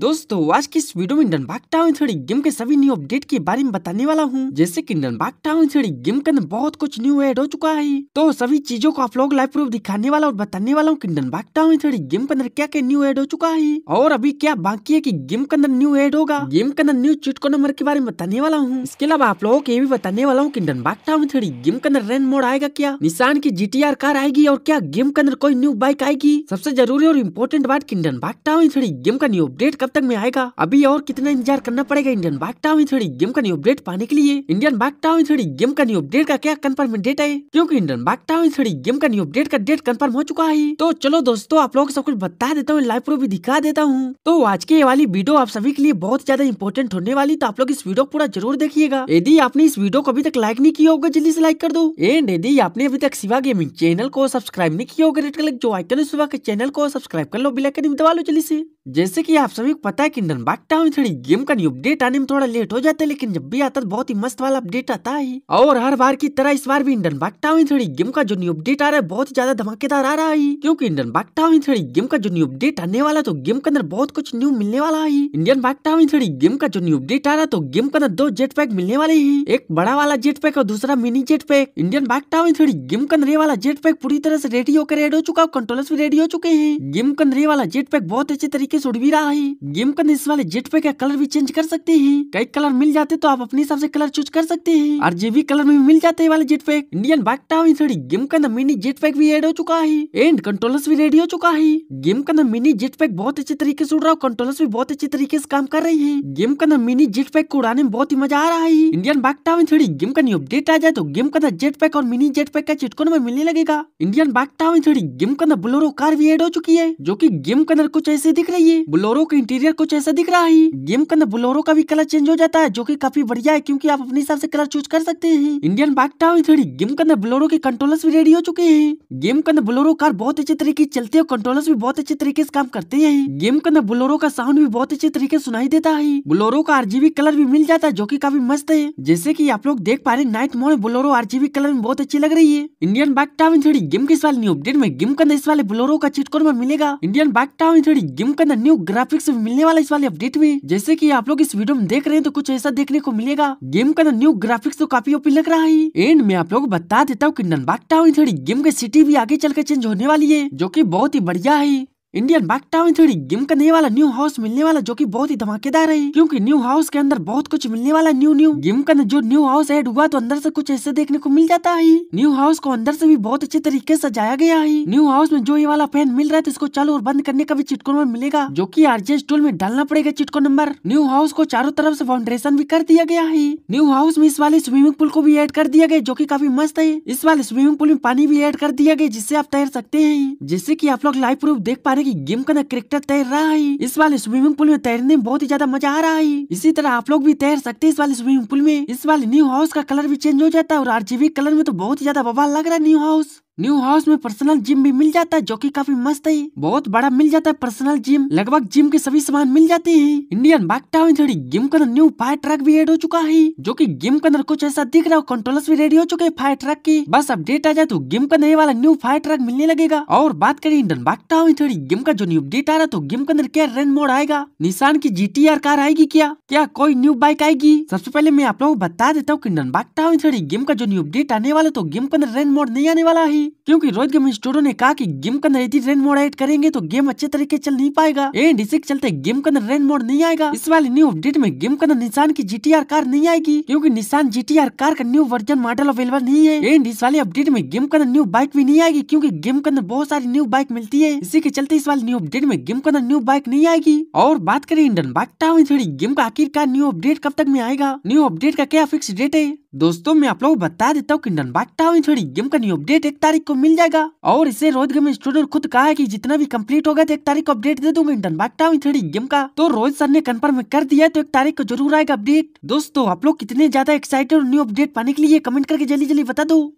दोस्तों आज की इस वीडियो में बाग टाउन थोड़ी गेम के सभी न्यू अपडेट के बारे में बताने वाला हूँ जैसे कि बाग टाउन थ्री गेम के अंदर बहुत कुछ न्यू एड हो चुका है तो सभी चीजों को आप लोग लाइव प्रूफ दिखाने वाला और बताने वाला हूँ किंडन बाग टाउन थोड़ी गेम के अंदर क्या क्या न्यू एड हो चुका है और अभी क्या बाकी है की गेम के अंदर न्यू एड होगा गेम के अंदर न्यू चिटको नंबर के बारे में बताने वाला हूँ इसके अलावा आप लोगों को ये भी बताने वाला हूँ किंडन बाग टाउन थ्री गेम के अंदर रेन मोड आएगा क्या निशान की जी कार आएगी और क्या गेम के अंदर कोई न्यू बाइक आएगी सबसे जरूरी और इम्पोर्टेंट बात किंडन बाग टाउन थोड़ी गेम का न्यू अपडेट कब तक में आएगा अभी और कितना इंतजार करना पड़ेगा इंडियन बाइक टाउन थोड़ी गेम का न्यू अपडेट पाने के लिए इंडियन बैक टाउन थोड़ी गेम का न्यू अपडेट का क्या कन्फर्म डेट है क्योंकि इंडियन बैक टाउन थोड़ी गेम का न्यू अपडेट का डेट कन्फर्म हो चुका है तो चलो दोस्तों आप लोग सब कुछ बता देता हूँ लाइव प्रूफ भी दिखा देता हूँ तो आज के वाली वीडियो आप सभी के लिए बहुत ज्यादा इंपॉर्टेंट होने वाली तो आप लोग इस वीडियो को पूरा जरूर देखिएगा यदि आपने इस वीडियो को अभी तक लाइक नहीं किया होगा जल्दी से लाइक कर दो एंड यदि आपने अभी तक शिवा गेमिंग चैनल को सब्सक्राइब नहीं किया होगा रेड कलर जो आइकन है शिवा के चैनल को सब्सक्राइब कर लो बिलाइकन दबा लो जल्दी से जैसे कि आप सभी को पता है किंडन बाग टाउन थ्री गेम का न्यू अपडेट आने में थोड़ा लेट हो जाता है लेकिन जब भी आता है तो बहुत ही मस्त वाला अपडेट आता है और हर बार की तरह इस बार भी इंडन बाग टाउन थ्री गेम का जो न्यू अपडेट आ रहा है बहुत ही ज्यादा धमाकेदार आ रहा है क्योंकि इंडन बाग टाउन थ्री गेम का जो न्यू अपडेट आने वाला तो गेम के अंदर बहुत कुछ न्यू मिलने वाला है इंडियन बाग टाउन थ्री गेम का जो न्यू अपडेट आ रहा है तो गेम के अंदर दो जेट पैक मिलने वाले है एक बड़ा वाला जेट पैक और दूसरा मिनी जेट पैक इंडियन बाग टाउन थ्री गेम के अंदर वाला जेट पैक पूरी तरह से रेडी होकर रेड हो चुका है कंट्रोल भी रेडी हो चुके हैं गेम के अंदर वाला जेट पैक बहुत अच्छे तरीके की सूट भी रहा है गेम का इस वाले जेट पे का कलर भी चेंज कर सकते हैं कई कलर मिल जाते तो आप अपने हिसाब से कलर चूज कर सकते हैं और ये भी कलर में मिल जाते हैं वाले jet pack Indian bike tower थोड़ी गेम का अंदर मिनी जेट पैक भी एड हो चुका है एंड कंट्रोलर्स भी रेडी हो चुका है गेम का अंदर मिनी जेट पैक बहुत अच्छे तरीके से उड़ रहा है कंट्रोलर्स भी बहुत अच्छे तरीके से काम कर रही है गेम का अंदर मिनी जेट पैक को उड़ाने में बहुत ही मजा आ रहा है इंडियन बाइक टावर थोड़ी गेम का न्यू अपडेट आ जाए तो गेम का अंदर जेट पैक और मिनी जेट पैक का चिटकोन में मिलने लगेगा इंडियन बाइक टावर थोड़ी गेम का अंदर बोलोरो कार भी एड हो चुकी है जो की गेम के अंदर कुछ ऐसे दिख रही है रही है बुलोरो का इंटीरियर कुछ ऐसा दिख रहा है गेम के अंदर बुलोरो का भी कलर चेंज हो जाता है जो की काफी बढ़िया है क्यूँकी आप अपने हिसाब से कलर चूज कर सकते हैं Indian bike tower three game के अंदर बुलोरो के कंट्रोलर्स भी रेडी हो चुके हैं गेम के अंदर बुलोरो कार बहुत अच्छे तरीके से चलते हैं कंट्रोलर्स भी बहुत अच्छे तरीके से काम करते हैं गेम के अंदर बुलोरो का साउंड भी बहुत अच्छे तरीके सुनाई देता है बुलोरो का आरजीबी कलर भी मिल जाता है जो की काफी मस्त है जैसे की आप लोग देख पा रहे night mode Bolero RGB colour में बहुत अच्छी लग रही है Indian bike tower three game के इस वाले न्यू अपडेट में गेम के अंदर इस वाले बुलोरो का चिटकोर में मिलेगा Indian bike tower three game के अंदर न्यू ग्राफिक्स मिलने वाला इस वाले अपडेट में जैसे की आप लोग इस वीडियो में देख रहे हैं तो कुछ ऐसा देखने को मिलेगा गेम का न्यू ग्राफिक्स तो काफी ओपी लग रहा है एंड मैं आप लोग बता देता हूँ की ननबाग टाउन थोड़ी गेम की सिटी भी आगे चल चेंज होने वाली है जो की बहुत ही बढ़िया है Indian back town three game का नया वाला न्यू हाउस मिलने वाला जो कि बहुत ही धमाकेदार है क्योंकि न्यू हाउस के अंदर बहुत कुछ मिलने वाला न्यू न्यू गेम का जो न्यू हाउस ऐड हुआ तो अंदर से कुछ ऐसे देखने को मिल जाता है न्यू हाउस को अंदर से भी बहुत अच्छे तरीके से सजाया गया है न्यू हाउस में जो ये वाला फैन मिल रहा है तो इसको चालू और बंद करने का भी चिटको नंबर मिलेगा जो की आरजेस टूल में डालना पड़ेगा चिटको नंबर न्यू हाउस को चारों तरफ ऐसी फाउंडेशन भी कर दिया गया है न्यू हाउस में इस वाले स्विमिंग पूल को भी एड कर दिया गया जो की काफी मस्त है इस वाले स्विमिंग पूल में पानी भी एड कर दिया गया जिससे आप तैर सकते हैं जिससे की आप लोग लाइव प्रूफ देख पा तरह की गेम का ना क्रिकेटर तैर रहा है इस वाले स्विमिंग पूल में तैरने में बहुत ही ज्यादा मजा आ रहा है इसी तरह आप लोग भी तैर सकते हैं इस वाले स्विमिंग पूल में इस वाले न्यू हाउस का कलर भी चेंज हो जाता है और आरजीबी कलर में तो बहुत ही ज्यादा बवाल लग रहा है न्यू हाउस न्यू हाउस में पर्सनल जिम भी मिल जाता है जो कि काफी मस्त है बहुत बड़ा मिल जाता है पर्सनल जिम लगभग जिम के सभी सामान मिल जाते हैं इंडियन बाग टाउन थोड़ी गेम के अंदर न्यू फायर ट्रक भी एड हो चुका है जो कि गेम के अंदर कुछ ऐसा दिख रहा है कंट्रोलर्स भी रेडी हो चुके हैं फायर ट्रक के बस अपडेट आ जाए तो गेम का नए वाला न्यू फायर ट्रक मिलने लगेगा और बात करें इंडियन बाग टाउन थोड़ी गेम का जो न्यू अपडेट आ रहा तो गेम के अंदर क्या रेन मोड आएगा निशान की जी कार आएगी क्या क्या कोई न्यू बाइक आएगी सबसे पहले मैं आप लोगों को बता देता हूँ की इंडियन बाग टाउन थोड़ी गेम का जो न्यू अपडेट आने वाला तो गेम के अंदर रेन मोड नहीं आने वाला है थी क्योंकि रोहित गेम स्टूडियो ने कहा कि गेम के अंदर यदि रेन मोड एड करेंगे तो गेम अच्छे तरीके चल नहीं पाएगा एंड इसी के चलते गेम के अंदर रेन मोड नहीं आएगा इस वाली न्यू अपडेट में गेम के अंदर निशान की जी कार नहीं आएगी क्यूँकी निशान जी कार का न्यू वर्जन मॉडल अवेलेबल नहीं है एंड इस वाली अपडेट में गेम के अंदर न्यू बाइक भी नहीं आएगी क्यूँकी गेम के अंदर बहुत सारी न्यू बाइक मिलती है इसी के चलते इस वाली न्यू अपडेट में गेम के अंदर न्यू बाइक नहीं आएगी और बात करें इंडन बाइक टाउन थोड़ी गेम का आखिरकार न्यू अपडेट कब तक में आएगा न्यू अपडेट का क्या फिक्स डेट है दोस्तों मैं आप लोग बता देता हूँ की इंडन बाइक टाउन थोड़ी गेम का न्यू अपडेट एक तारीख तारीख को मिल जाएगा और इसे रोहित स्टूडेंट खुद कहा है की जितना भी कम्प्लीट होगा तो एक तारीख को अपडेट दे दूंगा इंटर्न बागटा थ्री गेम का तो रोहित सर ने कन्फर्म कर दिया तो एक तारीख को जरूर आएगा अपडेट दोस्तों आप लोग कितने ज्यादा एक्साइटेड और न्यू अपडेट पाने के लिए कमेंट करके जल्दी जल्दी बता दो